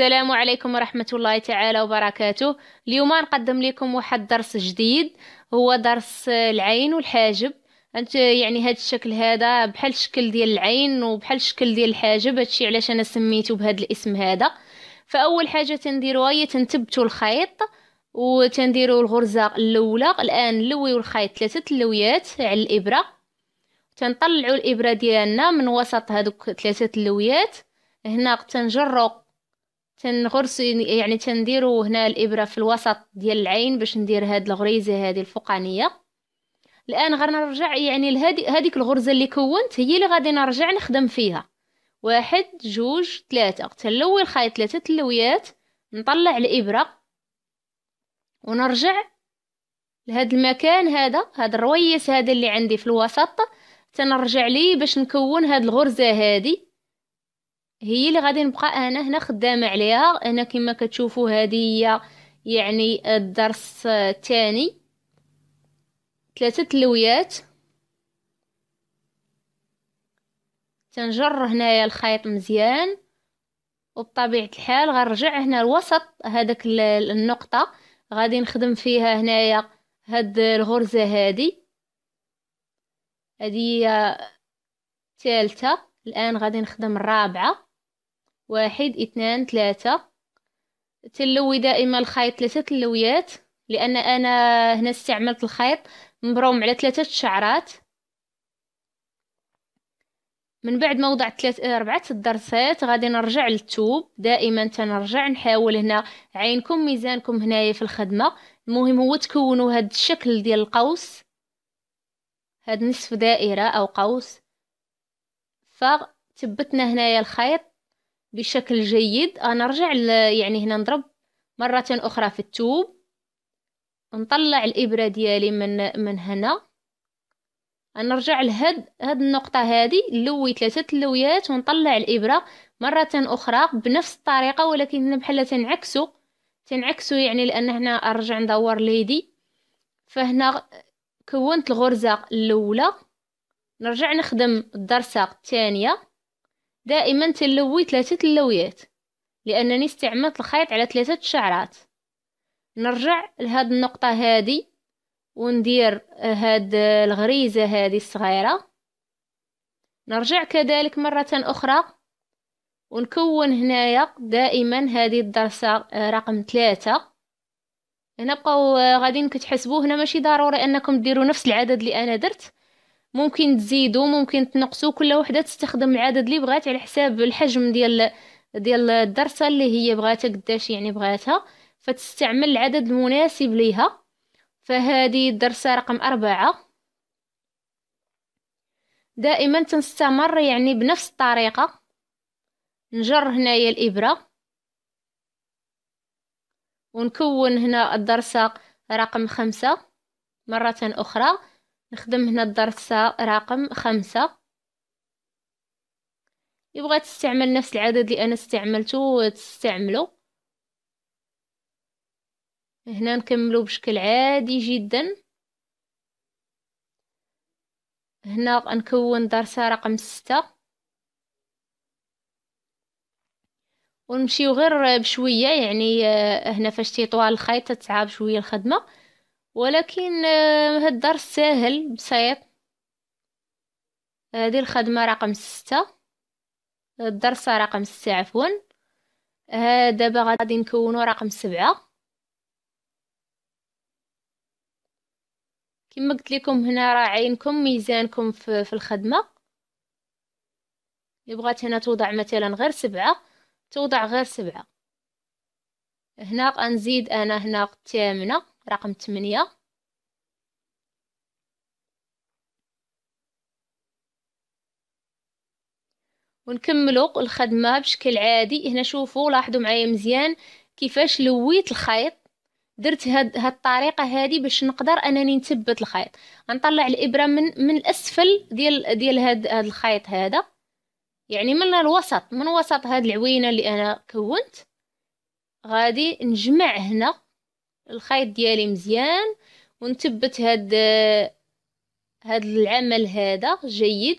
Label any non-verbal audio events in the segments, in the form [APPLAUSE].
السلام عليكم ورحمة الله تعالى وبركاته اليوم نقدم لكم واحد درس جديد هو درس العين والحاجب انت يعني هاد الشكل هذا بحال الشكل ديال العين وبحال الشكل ديال الحاجب هادشي علاش انا سميته بهاد الاسم هذا فاول حاجه تنديروها هي تنتبتوا الخيط وتنديروا الغرزه الاولى الان نلويو الخيط ثلاثه اللويات على الابره تنطلعوا الابره ديالنا من وسط هذوك ثلاثه اللويات هنا تنجروا تنغرس يعني تنديرو يعني هنا الابره في الوسط ديال العين باش ندير هاد الغريزه هذه الفوقانيه الان غنرجع يعني لهادي هذيك الغرزه اللي كونت هي اللي غادي نرجع نخدم فيها واحد جوج ثلاثة تنلوي الخيط ثلاثة تلويات نطلع الإبرة ونرجع لهاد المكان هذا هاد الرويس هذا اللي عندي في الوسط تنرجع ليه باش نكون هاد الغرزة هادي هي اللي غادي نبقى انا هنا خدامه عليها انا كما كتشوفوا هذه هي يعني الدرس الثاني ثلاثه تلويات تنجر هنايا الخيط مزيان وبطبيعه الحال غنرجع هنا الوسط هذاك النقطه غادي نخدم فيها هنايا هاد الغرزه هادي هادي هي الثالثه الان غادي نخدم الرابعه واحد اثنان ثلاثة تنلوي دائما الخيط ثلاثة اللويات لأن أنا هنا استعملت الخيط مبروم على ثلاثة شعرات من بعد ما وضعت ثلاث ربعة الدرسات غادي نرجع للتوب دائما تنرجع نحاول هنا عينكم ميزانكم هنايا في الخدمة المهم هو تكونوا هاد الشكل ديال القوس هاد نصف دائرة أو قوس فتبتنا هنايا الخيط بشكل جيد انا آه، ارجع يعني هنا نضرب مرة اخرى في التوب نطلع الابرة ديالي من من هنا نرجع لهاد هاد النقطة هادي نلوي ثلاثة اللويات ونطلع الابرة مرة اخرى بنفس الطريقة ولكن هنا بحال تنعكسو تنعكسو يعني لان هنا أرجع ندور ليدي فهنا كونت الغرزة الاولى نرجع نخدم الدرسة الثانية دائما تلوي ثلاثة اللويات لأنني استعملت الخيط على ثلاثة شعرات نرجع لهاد النقطة هادي وندير هاد الغريزة هادي الصغيرة نرجع كذلك مرة أخرى ونكون هنايا دائما هذه الدرسة رقم ثلاثة هنا بقاو غادي كتحسبوه هنا ماشي ضروري انكم ديروا نفس العدد اللي انا درت ممكن تزيدو ممكن تنقصو كل وحده تستخدم العدد اللي بغات على حساب الحجم ديال ديال الدرسه اللي هي بغاتها قداش يعني بغاتها فتستعمل العدد المناسب ليها فهذه الدرسه رقم أربعة دائما تنستمر يعني بنفس الطريقه نجر هنايا الابره ونكون هنا الدرسه رقم خمسة مرة أخرى نخدم هنا الدرس رقم خمسة يبغى تستعمل نفس العدد اللي أنا استعملته تستعمله هنا نكملو بشكل عادي جدا هنا نكون درس رقم ستة ونمشيو غير بشوية يعني آه، هنا فاش تيطوال الخيط تتعب شوية الخدمة ولكن آه، هاد الدرس ساهل بسيط هذه الخدمة رقم ستة الدرس رقم ستة عفوا آه، دابا غادي نكونو رقم سبعة كما قلت لكم هنا راه عينكم ميزانكم في الخدمة بغات هنا توضع مثلا غير سبعة توضع غير سبعة هنا غنزيد انا هنا الثامنة رقم ثمانية ونكملوا الخدمة بشكل عادي هنا شوفوا لاحظوا معايا مزيان كيفاش لويت الخيط درت هاد هاد الطريقه هادي باش نقدر انني نثبت الخيط غنطلع الابره من من الاسفل ديال ديال هاد هاد الخيط هذا يعني من الوسط من وسط هاد العوينه اللي انا كونت غادي نجمع هنا الخيط ديالي مزيان ونثبت هاد هاد العمل هذا جيد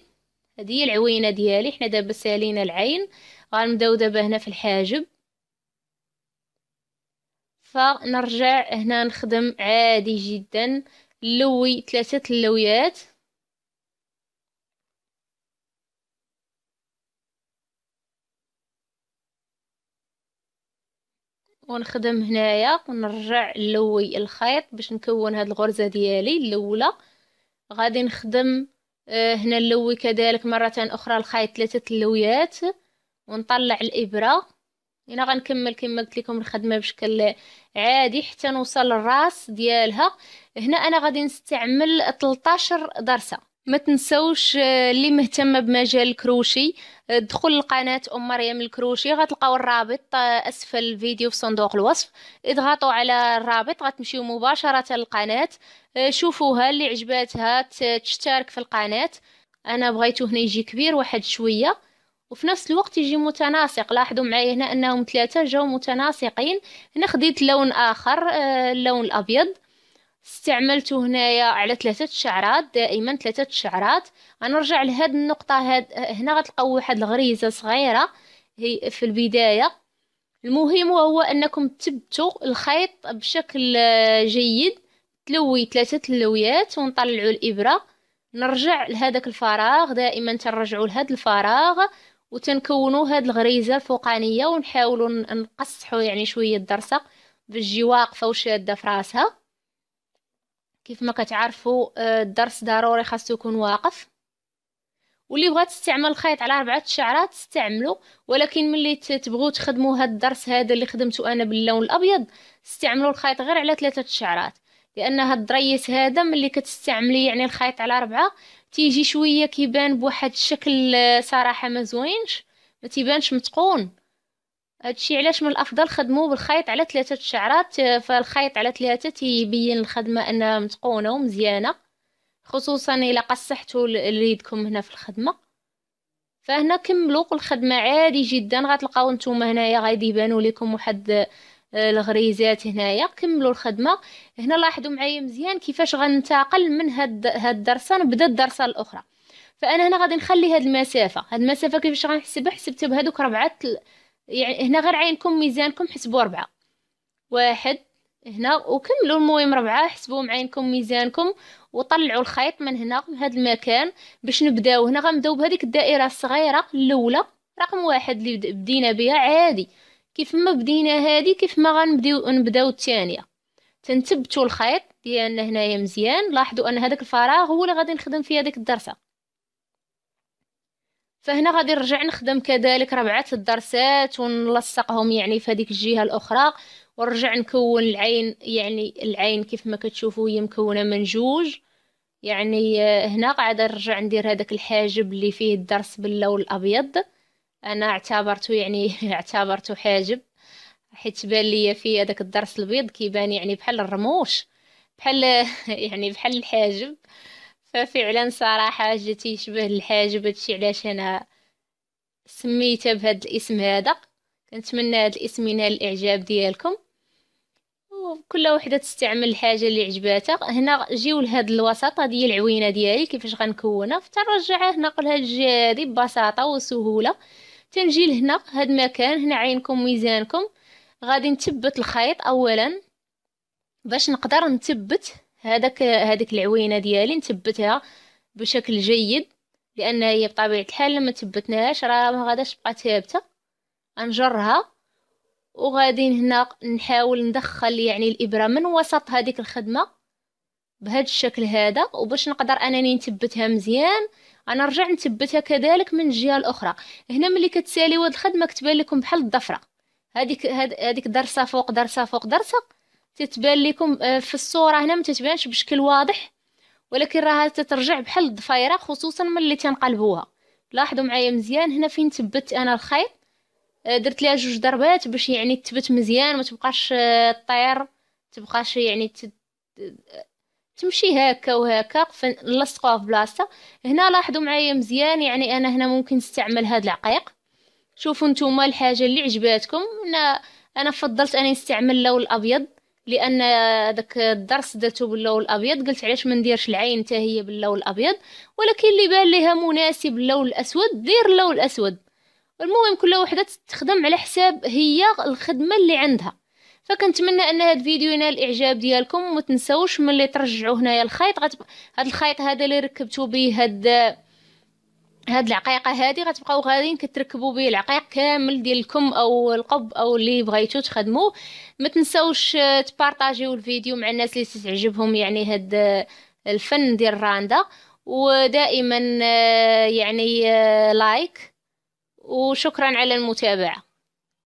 هذه هي العوينه ديالي حنا دابا سالينا العين غنبداو دابا هنا في الحاجب فنرجع هنا نخدم عادي جدا نلوي ثلاثه اللويات ونخدم هنايا ونرجع نلوي الخيط باش نكون هاد الغرزه ديالي الاولى غادي نخدم آه، هنا نلوي كذلك مرة أخرى الخيط ثلاثة اللويات ونطلع الإبرة هنا غنكمل كما قلت لكم الخدمة بشكل عادي حتى نوصل الراس ديالها هنا أنا غادي نستعمل 13 درسة ما تنسوش آه، اللي مهتمه بمجال الكروشي آه، دخل لقناه ام مريم الكروشي غتلقاو الرابط آه، اسفل الفيديو في صندوق الوصف اضغطوا على الرابط غتمشيو مباشره للقناه شوفوها اللي عجباتها تشترك في القناه انا بغيتو هنا يجي كبير واحد شويه وفي نفس الوقت يجي متناسق لاحظوا معايا هنا انهم ثلاثه جاو متناسقين هنا خديت لون اخر اللون الابيض استعملته هنايا على ثلاثة شعرات دائما ثلاثة شعرات غنرجع لهاد النقطة هاد هنا غتلقاو واحد الغريزة صغيرة هي في البداية المهم هو انكم تبتوا الخيط بشكل آه، جيد تلوي ثلاثة اللويات ونطلعوا الابرة نرجع لهذاك الفراغ دائما ترجعوا لهذا الفراغ وتنكونوا هاد الغريزة الفوقانية ونحاولوا نقصحوا يعني شوية الدرسة باش تجي واقفة وشادة في راسها كيف ما كتعرفوا آه، الدرس ضروري خاصو يكون واقف واللي بغات تستعمل الخيط على ربعة الشعرات استعملو ولكن ملي تبغوا تخدموا هاد الدرس هذا اللي خدمته انا باللون الابيض استعملوا الخيط غير على ثلاثة الشعرات لان هاد الضريس هذا ملي كتستعملي يعني الخيط على ربعة تيجي شويه كيبان بواحد الشكل آه، صراحه ما زوينش ما تيبانش متقون هادشي علاش من الافضل خدمو بالخيط على ثلاثه الشعرات آه، فالخيط على ثلاثه تيبين الخدمه انها متقونه ومزيانه خصوصا الا قصحتو ليدكم هنا في الخدمه فهنا كملوا الخدمه عادي جدا غتلقاو نتوما هنايا غادي يبانوا لكم واحد آه، الغريزات هنايا كملوا الخدمه هنا لاحظوا معايا مزيان كيفاش غننتقل من هاد هاد الدرسه نبدا الدرسه الاخرى فانا هنا غادي نخلي هاد المسافه هاد المسافه كيفاش غنحسبها حسبتها بهذوك ربعه يعني هنا غير عينكم ميزانكم حسبوا ربعة واحد هنا وكملوا المهم ربعة حسبوا معينكم ميزانكم وطلعوا الخيط من هنا من هذا المكان باش نبداو هنا غنبداو بهذيك الدائره الصغيره الاولى رقم واحد اللي بدينا بها عادي كيف ما بدينا هذه كيف ما غنبداو نبداو الثانيه تنثبتوا الخيط ديالنا هنايا مزيان لاحظوا ان هذاك الفراغ هو اللي غادي نخدم فيه هذيك الدرسه فهنا غادي نرجع نخدم كذلك ربعة الدرسات ونلصقهم يعني في هذيك الجهه الاخرى ونرجع نكون العين يعني العين كيف ما كتشوفوا هي مكونه من جوج يعني هنا قاعده نرجع ندير هذاك الحاجب اللي فيه الدرس باللون الابيض انا اعتبرته يعني [LAUGHS] اعتبرته حاجب حيت بان ليا فيه هذاك الدرس البيض كيبان يعني بحال الرموش بحال [LAUGHS] يعني بحال الحاجب ففعلا صراحة حاجة تشبه الحاجب هادشي علاش أنا سميتها بهاد الاسم هذا كنتمنى هاد الاسم ينال الإعجاب ديالكم وكل وحده تستعمل الحاجه اللي عجباتها هنا جيو لهاد الوساطه ديال العوينه ديالي كيفاش غنكونها فترجعها هنا قلها الجهه ببساطه وسهوله تنجي لهنا هاد المكان هنا عينكم ميزانكم غادي نثبت الخيط اولا باش نقدر نثبت هذاك هذيك العوينه ديالي نثبتها بشكل جيد لان هي بطبيعه الحال لما تبتناهاش راه ما غاداش تبقى ثابته غنجرها وغادي هنا نحاول ندخل يعني الابره من وسط هذيك الخدمه بهذا الشكل هذا وباش نقدر انني نثبتها مزيان رجع نثبتها كذلك من الجهه الاخرى هنا ملي كتسالي واد الخدمه كتبان لكم بحال الضفره هذيك هذيك درسه فوق درسه فوق درسه تتبان لكم آه، في الصورة هنا ما تتبانش بشكل واضح ولكن راها تترجع بحال الضفيرة خصوصا ملي تنقلبوها لاحظوا معايا مزيان هنا فين تبت انا الخيط آه، درت ليها جوج ضربات باش يعني تثبت مزيان ما تبقاش آه، طير تبقاش يعني ت... تمشي هكا وهكا نلصقوها في بلاصتها هنا لاحظوا معايا مزيان يعني انا هنا ممكن نستعمل هاد العقيق شوفوا نتوما الحاجه اللي عجباتكم انا انا فضلت اني نستعمل اللون الابيض لان داك الدرس درته باللون الابيض قلت علاش ما نديرش العين حتى هي باللون الابيض ولكن اللي بان ليها مناسب اللون الاسود دير اللون الاسود المهم كل وحده تخدم على حساب هي الخدمه اللي عندها فكنتمنى ان هذا الفيديو ينال الاعجاب ديالكم وما تنساوش ملي ترجعوا هنايا الخيط هذا الخيط هذا اللي ركبتو به هاد هاد العقيقه هادي غتبقاو غاديين كتركبوا به العقيق كامل ديالكم او القب او اللي بغيتو تخدمو ما تنساوش آه، تبارطاجيو الفيديو مع الناس اللي تعجبهم يعني هاد آه، الفن ديال الراندا ودائما آه، يعني لايك وشكرا على المتابعه